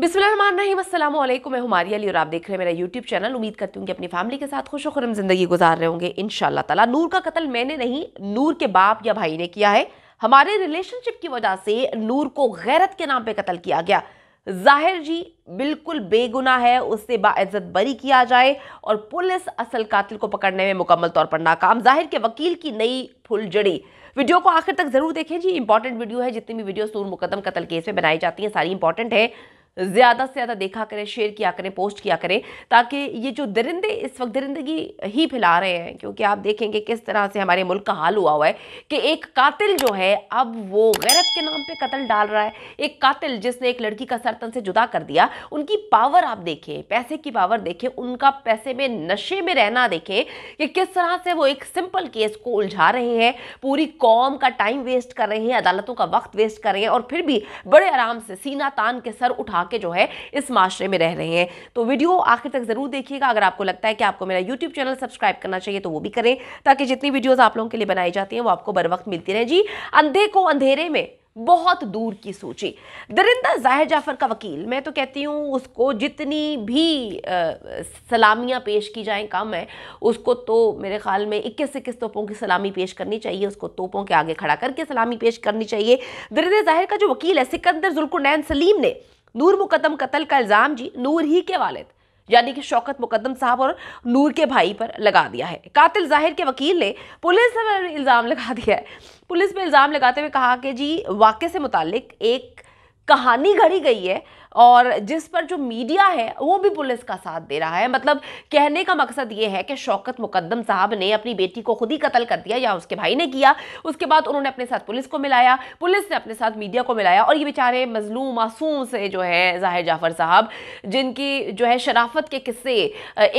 बिस्मिल्लाम मैं हमारी अली और आप देख रहे हैं मेरा यूट्यूब चैनल उम्मीद करती हूँ कि अपनी फैमिली के साथ खुश वरम ज़िंदगी गुजार रहे होंगे इन ताला नूर का कत्ल मैंने नहीं नूर के बाप या भाई ने किया है हमारे रिलेशनशिप की वजह से नूर को गैरत के नाम पर कत्ल किया गया जाहिर जी बिल्कुल बेगुना है उससे बाज़्ज़त बरी किया जाए और पुलिस असल कातिल को पकड़ने में मुकम्मल तौर पर नाकाम जाहिर के वकील की नई फुलझड़ी वीडियो को आखिर तक ज़रूर देखें जी इंपॉर्टेंट वीडियो है जितनी भी वीडियोस नूर मुकदम कत्ल केस में बनाई जाती हैं सारी इंपॉर्टेंट है ज़्यादा से ज़्यादा देखा करें शेयर किया करें पोस्ट किया करें ताकि ये जो दरिंदे इस वक्त दरिंदगी ही फैला रहे हैं क्योंकि आप देखेंगे किस तरह से हमारे मुल्क का हाल हुआ हुआ है कि एक कातिल जो है अब वो गैरत के नाम पे कत्ल डाल रहा है एक कातिल जिसने एक लड़की का सरतन से जुदा कर दिया उनकी पावर आप देखें पैसे की पावर देखें उनका पैसे में नशे में रहना देखें कि किस तरह से वो एक सिंपल केस को उलझा रहे हैं पूरी कौम का टाइम वेस्ट कर रहे हैं अदालतों का वक्त वेस्ट कर रहे हैं और फिर भी बड़े आराम से सीना तान के सर उठा खा के जो है इस माशरे में रह रहे हैं तो वीडियो आखिर तक ज़रूर देखिएगा अगर आपको लगता है कि आपको मेरा यूट्यूब चैनल सब्सक्राइब करना चाहिए तो वो भी करें ताकि जितनी वीडियोज़ आप लोगों के लिए बनाई जाती है वो आपको बर वक्त मिलती रहे जी अंधे को अंधेरे में बहुत दूर की सूची दरिंदा जाहिर जाफर का वकील मैं तो कहती हूँ उसको जितनी भी सलामियाँ पेश की जाएं कम है उसको तो मेरे ख्याल में इक्कीस इक्कीस तोपों की सलामी पेश करनी चाहिए उसको तोपों के आगे खड़ा करके सलामी पेश करनी चाहिए दरिंदा जाहिर का जो वकील है सिकंदर जुल्कुनैन सलीम ने नूर मुकदम कत्ल का इल्ज़ाम जी नूर ही के वालिद यानी कि शौकत मुकदम साहब और नूर के भाई पर लगा दिया है कातिल जाहिर के वकील ने पुलिस पर इल्ज़ाम लगा दिया है पुलिस पर इल्ज़ाम लगाते हुए कहा कि जी वाक़े से मुतल एक कहानी घड़ी गई है और जिस पर जो मीडिया है वो भी पुलिस का साथ दे रहा है मतलब कहने का मकसद ये है कि शौकत मुकदम साहब ने अपनी बेटी को खुद ही कत्ल कर दिया या उसके भाई ने किया उसके बाद उन्होंने अपने साथ पुलिस को मिलाया पुलिस ने अपने साथ मीडिया को मिलाया और ये बेचारे मजलूम मासूम से जो है जाहिर जाफर साहब जिनकी जो है शराफत के किस्से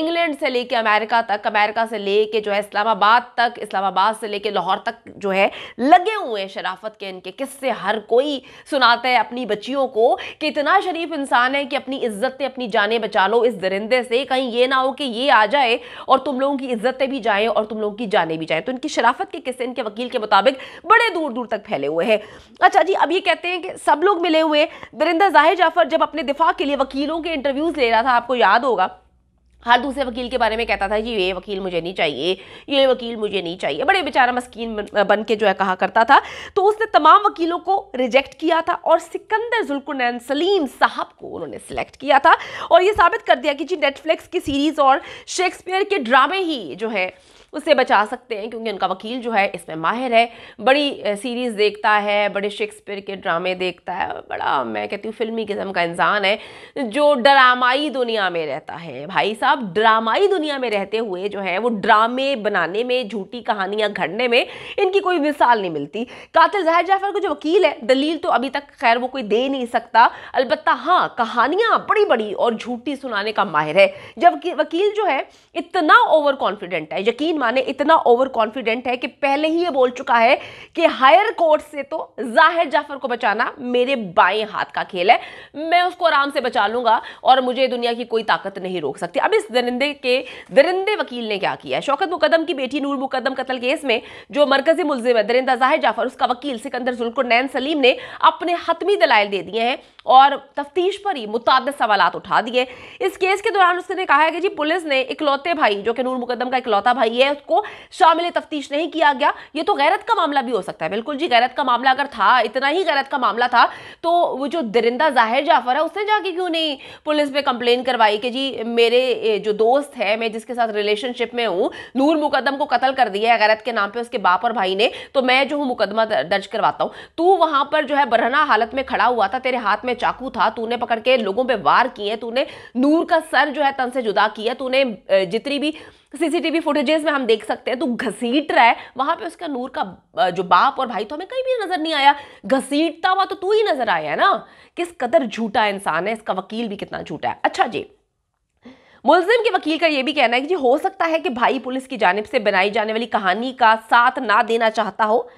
इंग्लैंड से लेके अमेरिका तक अमेरिका से लेके जो है इस्लामाबाद तक इस्लामाबाद से लेके लाहौर तक जो है लगे हुए हैं शराफत के इनके किस्से हर कोई सुनाता है अपनी बच्चियों को कि इतना शरीफ इंसान है कि अपनी इज्जत अपनी जाने बचा लो इस दरिंदे से कहीं ये ना हो कि ये आ जाए और तुम लोगों की इज्जतें भी जाएं और तुम लोगों की जाने भी जाएं तो इनकी शराफत के किस्से इनके वकील के मुताबिक बड़े दूर दूर तक फैले हुए हैं अच्छा जी अब ये कहते हैं कि सब लोग मिले हुए दरिंदा जाहिर जाफर जब अपने दिफा के लिए वकीलों के इंटरव्यूज़ ले रहा था आपको याद होगा हर दूसरे वकील के बारे में कहता था कि ये वकील मुझे नहीं चाहिए ये वकील मुझे नहीं चाहिए बड़े बेचारा मस्किन बन के जो है कहा करता था तो उसने तमाम वकीलों को रिजेक्ट किया था और सिकंदर जुल्कुनैन सलीम साहब को उन्होंने सेलेक्ट किया था और ये साबित कर दिया कि जी नेटफ्लिक्स की सीरीज़ और शेक्सपियर के ड्रामे ही जो है उससे बचा सकते हैं क्योंकि उनका वकील जो है इसमें माहिर है बड़ी सीरीज़ देखता है बड़े शेक्सपियर के ड्रामे देखता है बड़ा मैं कहती हूँ फिल्मी किस्म का इंसान है जो ड्रामाई दुनिया में रहता है भाई साहब ड्रामाई दुनिया में रहते हुए जो है वो ड्रामे बनाने में झूठी कहानियाँ घड़ने में इनकी कोई मिसाल नहीं मिलती कातिल जहर जाफर का जो वकील है दलील तो अभी तक खैर वो कोई दे नहीं सकता अलबत्त हाँ कहानियाँ बड़ी बड़ी और झूठी सुनाने का माहिर है जबकि वकील जो है इतना ओवर कॉन्फिडेंट है यकीन की माने इतना ओवर कॉन्फिडेंट है कि पहले ही ये बोल चुका है कि हायर कोर्ट से तो जाहिर जाफर को बचाना मेरे बाएं हाथ का खेल है मैं उसको आराम से बचा लूंगा और मुझे दुनिया की कोई ताकत नहीं रोक सकती अब इस दरिंदे के दरिंदे वकील ने क्या किया शौकत मुकदम की बेटी नूर मुकदम कत्ल केस में जो मरकजी मुलजिम है दरिंदा जाहिर जाफर उसका वकील सिकंदर जुल्कुर नैन सलीम ने अपने हतमी दलाइल दे दिए हैं और तफ्तीश पर ही मुताद सवाल उठा दिए इस केस के दौरान उसने कहा है कि जी पुलिस ने इकलौते भाई जो कि नूर मुकदम का इकलौता भाई है गए उसको शामिल तफ्तीश नहीं किया गया ये तो गैरत का मामला भी हो सकता है बिल्कुल जी गैरत का मामला अगर था इतना ही गैरत का मामला था तो वो जो दरिंदा जाहिर जाफर है उसने जाके क्यों नहीं पुलिस पर कंप्लेन करवाई कि जी मेरे जो दोस्त है मैं जिसके साथ रिलेशनशिप में हूँ नूर मुकदम को कत्ल कर दिया है गैरत के नाम पर उसके बाप और भाई ने तो मैं जो हूँ मुकदमा दर्ज करवाता हूँ तू वहाँ पर जो है बरहना हालत में खड़ा हुआ था तेरे हाथ में चाकू था तूने पकड़ के लोगों पर वार किए तूने नूर का सर जो है तन से जुदा किया तूने जितनी भी सीसीटीवी फुटेजेस में हम देख सकते हैं तो घसीट रहा है वहां पे उसका नूर का जो बाप और भाई तो हमें कहीं भी नजर नहीं आया घसीटता हुआ तो तू ही नजर आया है ना किस कदर झूठा इंसान है इसका वकील भी कितना झूठा है अच्छा जी मुलजिम के वकील का यह भी कहना है कि जी हो सकता है कि भाई पुलिस की जानब से बनाई जाने वाली कहानी का साथ ना देना चाहता हो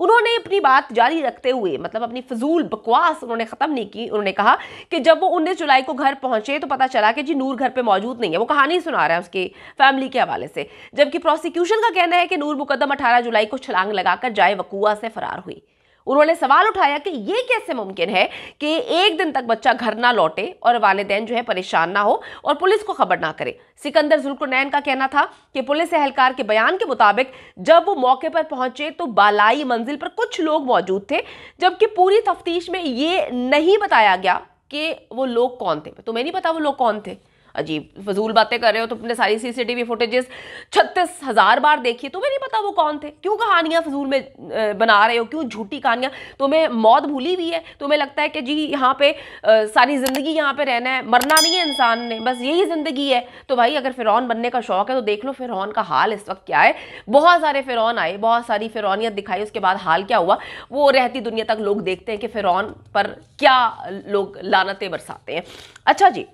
उन्होंने अपनी बात जारी रखते हुए मतलब अपनी फजूल बकवास उन्होंने ख़त्म नहीं की उन्होंने कहा कि जब वो उन्नीस जुलाई को घर पहुंचे तो पता चला कि जी नूर घर पर मौजूद नहीं है वो कहानी सुना रहा है उसकी फैमिली के हवाले से जबकि प्रोसिक्यूशन का कहना है कि नूर मुकदम अठारह जुलाई को छलांग लगाकर जाए वकूआ से फरार हुई उन्होंने सवाल उठाया कि ये कैसे मुमकिन है कि एक दिन तक बच्चा घर ना लौटे और वालदेन जो है परेशान ना हो और पुलिस को खबर ना करे सिकंदर जुल्कुनैन का कहना था कि पुलिस एहलकार के बयान के मुताबिक जब वो मौके पर पहुंचे तो बालाई मंजिल पर कुछ लोग मौजूद थे जबकि पूरी तफ्तीश में ये नहीं बताया गया कि वो लोग कौन थे तुम्हें नहीं पता वो लोग कौन थे अजीब फजूल बातें कर रहे हो तुमने सारी सीसीटीवी फुटेजेस छत्तीस हज़ार बार देखी तुम्हें नहीं पता वो कौन थे क्यों कहानियाँ फजूल में बना रहे हो क्यों झूठी कहानियाँ तुम्हें मौत भूली हुई है तुम्हें लगता है कि जी यहाँ पे आ, सारी ज़िंदगी यहाँ पे रहना है मरना नहीं है इंसान ने बस यही ज़िंदगी है तो भाई अगर फ़िरौन बनने का शौक़ है तो देख लो फ़िरौन का हाल इस वक्त क्या है बहुत सारे फ़िरौन आए बहुत सारी फ़िरौनीत दिखाई उसके बाद हाल क्या हुआ वो रहती दुनिया तक लोग देखते हैं कि फ़िरौन पर क्या लोग लानतें बरसाते हैं अच्छा जी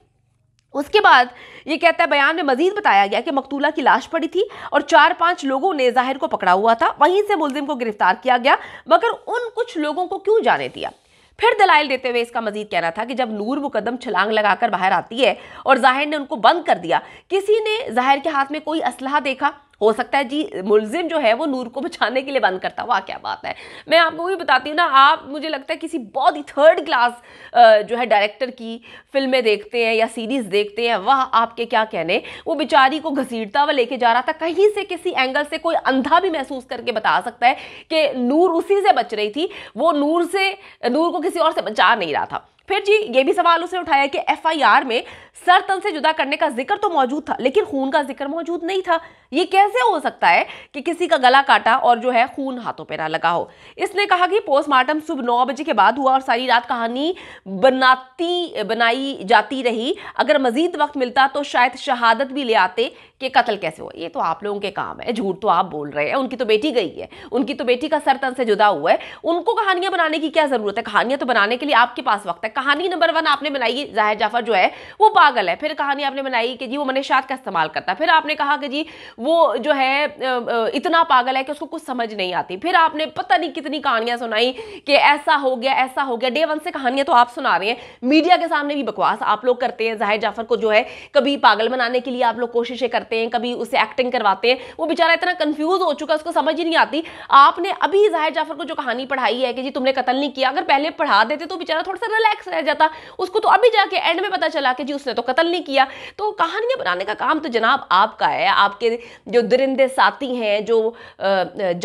उसके बाद ये कहता है बयान में मजीद बताया गया कि मकतूला की लाश पड़ी थी और चार पांच लोगों ने जाहिर को पकड़ा हुआ था वहीं से मुलजिम को गिरफ्तार किया गया मगर उन कुछ लोगों को क्यों जाने दिया फिर दलाइल देते हुए इसका मजीद कहना था कि जब नूर मुकदम छलांग लगाकर बाहर आती है और जाहिर ने उनको बंद कर दिया किसी ने जाहिर के हाथ में कोई असलाह देखा हो सकता है जी मुलजिम जो है वो नूर को बचाने के लिए बंद करता वाह क्या बात है मैं आपको भी बताती हूँ ना आप मुझे लगता है किसी बहुत ही थर्ड क्लास जो है डायरेक्टर की फिल्में देखते हैं या सीरीज़ देखते हैं वह आपके क्या कहने वो बेचारी को घसीटता हुआ लेके जा रहा था कहीं से किसी एंगल से कोई अंधा भी महसूस करके बता सकता है कि नूर उसी से बच रही थी वो नूर से नूर को किसी और से बचा नहीं रहा था फिर जी ये भी सवाल उसने उठाया कि एफआईआर में सर तन से जुदा करने का जिक्र तो मौजूद था लेकिन खून का जिक्र मौजूद नहीं था यह कैसे हो सकता है कि किसी का गला काटा और जो है खून हाथों पर ना लगा हो इसने कहा कि पोस्टमार्टम सुबह नौ बजे के बाद हुआ और सारी रात कहानी बनाती बनाई जाती रही अगर मजीद वक्त मिलता तो शायद शहादत भी ले आते कि कत्ल कैसे हुआ ये तो आप लोगों के काम है झूठ तो आप बोल रहे हैं उनकी तो बेटी गई है उनकी तो बेटी का सर तन से जुदा हुआ है उनको कहानियां बनाने की क्या ज़रूरत है कहानियां तो बनाने के लिए आपके पास वक्त है कहानी नंबर वन आपने बनाई जाहिर जाफर जो है वो पागल है फिर कहानी आपने बनाई कि जी वो मनीषात का इस्तेमाल करता है फिर आपने कहा कि जी वो जो है इतना पागल है कि उसको कुछ समझ नहीं आती फिर आपने पता नहीं कितनी कहानियां सुनाई कि ऐसा हो गया ऐसा हो गया डे वन से कहानियां तो आप सुना रहे हैं मीडिया के सामने भी बकवास आप लोग करते हैं जाहिर जाफर को जो है कभी पागल बनाने के लिए आप लोग कोशिशें करते हैं कभी उसे एक्टिंग करवाते हैं वो बेचारा इतना कंफ्यूज हो चुका है उसको समझ ही नहीं आती आपने अभी जाहिर जाफर को जो कहानी पढ़ाई है कि जी तुमने कतल नहीं किया अगर पहले पढ़ा देते तो बेचारा थोड़ा सा रिलैक्स रह जाता उसको तो अभी जाके एंड में पता चला कि जी उसने तो कत्ल नहीं किया तो कहानियां बनाने का काम तो जनाब आपका है आपके जो दरिंदे साथी हैं जो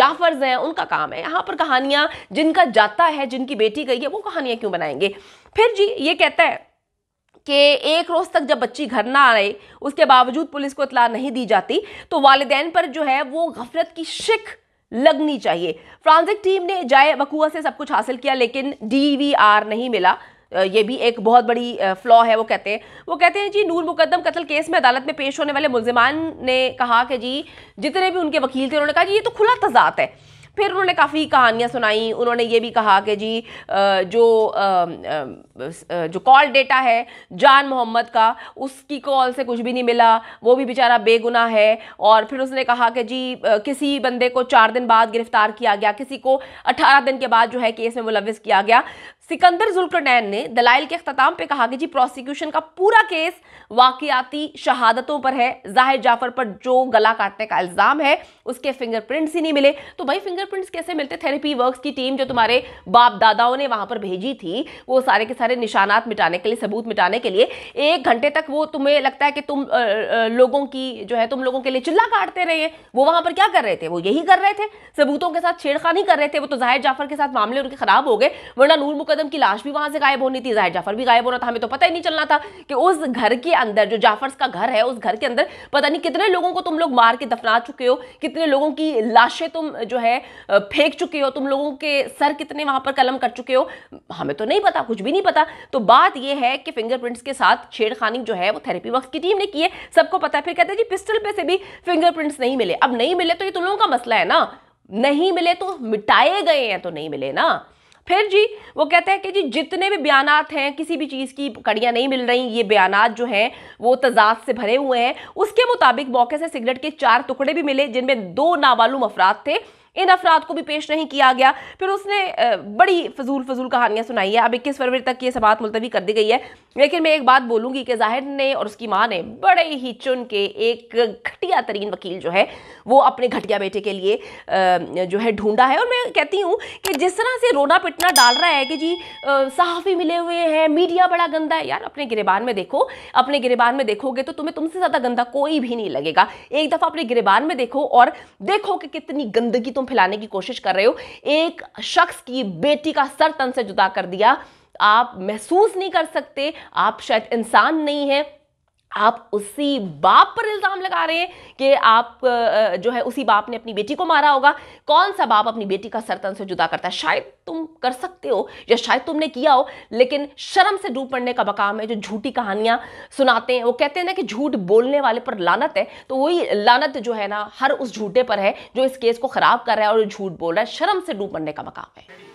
जाफर्स हैं उनका काम है यहाँ पर कहानियाँ जिनका जाता है जिनकी बेटी गई है वो कहानियाँ क्यों बनाएंगे फिर जी ये कहता है कि एक रोज़ तक जब बच्ची घर ना आए उसके बावजूद पुलिस को इतला नहीं दी जाती तो वालदेन पर जो है वो गफरत की शिक लगनी चाहिए फ्रांसिक टीम ने जाए बकुआ से सब कुछ हासिल किया लेकिन डीवीआर नहीं मिला ये भी एक बहुत बड़ी फ्लॉ है वो कहते हैं वो कहते हैं जी नूर मुकदम कत्ल केस में अदालत में पेश होने वाले मुलजमान ने कहा कि जी जितने भी उनके वकील थे उन्होंने कहा जी ये तो खुला तजात है फिर उन्होंने काफ़ी कहानियाँ सुनाई उन्होंने ये भी कहा कि जी जो जो कॉल डेटा है जान मोहम्मद का उसकी कॉल से कुछ भी नहीं मिला वो भी बेचारा बेगुनाह है और फिर उसने कहा कि जी किसी बंदे को चार दिन बाद गिरफ़्तार किया गया किसी को अठारह दिन के बाद जो है केस में मुलविस किया गया सिकंदर जुल्कनैन ने दलाइल के अख्ताम पे कहा कि जी प्रोसिक्यूशन का पूरा केस वाकियाती शहादतों पर है जाहिर जाफर पर जो गला काटने का इल्ज़ाम है उसके फिंगरप्रिंट्स ही नहीं मिले तो भाई फिंगरप्रिंट्स कैसे मिलते थेरेपी वर्क्स की टीम जो तुम्हारे बाप दादाओं ने वहां पर भेजी थी वो सारे के सारे निशानात मिटाने के लिए सबूत मिटाने के लिए एक घंटे तक वो तुम्हें लगता है कि तुम लोगों की जो है तुम लोगों के लिए चिल्ला काटते रहे वो वहां पर क्या कर रहे थे वो यही कर रहे थे सबूतों के साथ छेड़खानी कर रहे थे वो तो जाहिर जाफर के साथ मामले उनके खराब हो गए वरना नूर मुकदम कदम की लाश भी वहां से गायब होनी थी जाहिर जाफर भी गायब होना था हमें तो पता ही नहीं चलना था कि उस घर के अंदर जो जाफर्स का घर है उस घर के अंदर पता नहीं कितने लोगों को तुम लोग मार के दफना चुके हो कितने लोगों की लाशें तुम जो है फेंक चुके हो तुम लोगों के सर कितने वहां पर कलम कर चुके हो हमें तो नहीं पता कुछ भी नहीं पता तो बात यह है कि फिंगरप्रिंट्स के साथ छेड़खानी जो है वो थेरेपी बॉक्स की टीम ने की है सबको पता है फिर कहते हैं जी पिस्टल पे से भी फिंगरप्रिंट्स नहीं मिले अब नहीं मिले तो ये तुम लोगों का मसला है ना नहीं मिले तो मिटाए गए हैं तो नहीं मिले ना फिर जी वो कहते हैं कि जी जितने भी बयान हैं किसी भी चीज़ की कड़ियाँ नहीं मिल रही ये बयान जो हैं वो तजाद से भरे हुए हैं उसके मुताबिक मौके से सिगरेट के चार टुकड़े भी मिले जिनमें दो नामालूम अफराद थे इन अफराद को भी पेश नहीं किया गया फिर उसने बड़ी फजूल फजूल कहानियाँ सुनाई है अब इक्कीस फरवरी तक ये समात मुलतवी कर दी गई है लेकिन मैं एक बात बोलूँगी कि जाहिर ने और उसकी माँ ने बड़े ही चुन के एक घटिया तरीन वकील जो है वो अपने घटिया बेटे के लिए जो है ढूंढा है और मैं कहती हूँ कि जिस तरह से रोना पिटना डाल रहा है कि जी सहाफ़ी मिले हुए हैं मीडिया बड़ा गंदा है यार अपने गिरबान में देखो अपने गिरबान में देखोगे तो तुम्हें तुमसे ज़्यादा गंदा कोई भी नहीं लगेगा एक दफ़ा अपने गिरबान में देखो और देखो कि कितनी गंदगी तो तुम फैलाने की कोशिश कर रहे हो एक शख्स की बेटी का सर तन से जुदा कर दिया आप महसूस नहीं कर सकते आप शायद इंसान नहीं हैं आप उसी बाप पर इल्ज़ाम लगा रहे हैं कि आप जो है उसी बाप ने अपनी बेटी को मारा होगा कौन सा बाप अपनी बेटी का सरतन से जुदा करता है शायद तुम कर सकते हो या शायद तुमने किया हो लेकिन शर्म से डूब पड़ने का मकाम है जो झूठी कहानियाँ सुनाते हैं वो कहते हैं ना कि झूठ बोलने वाले पर लानत है तो वही लानत जो है ना हर उस झूठे पर है जो इस केस को ख़राब कर रहा है और झूठ बोल रहा है शर्म से डूब पड़ने का मकाम है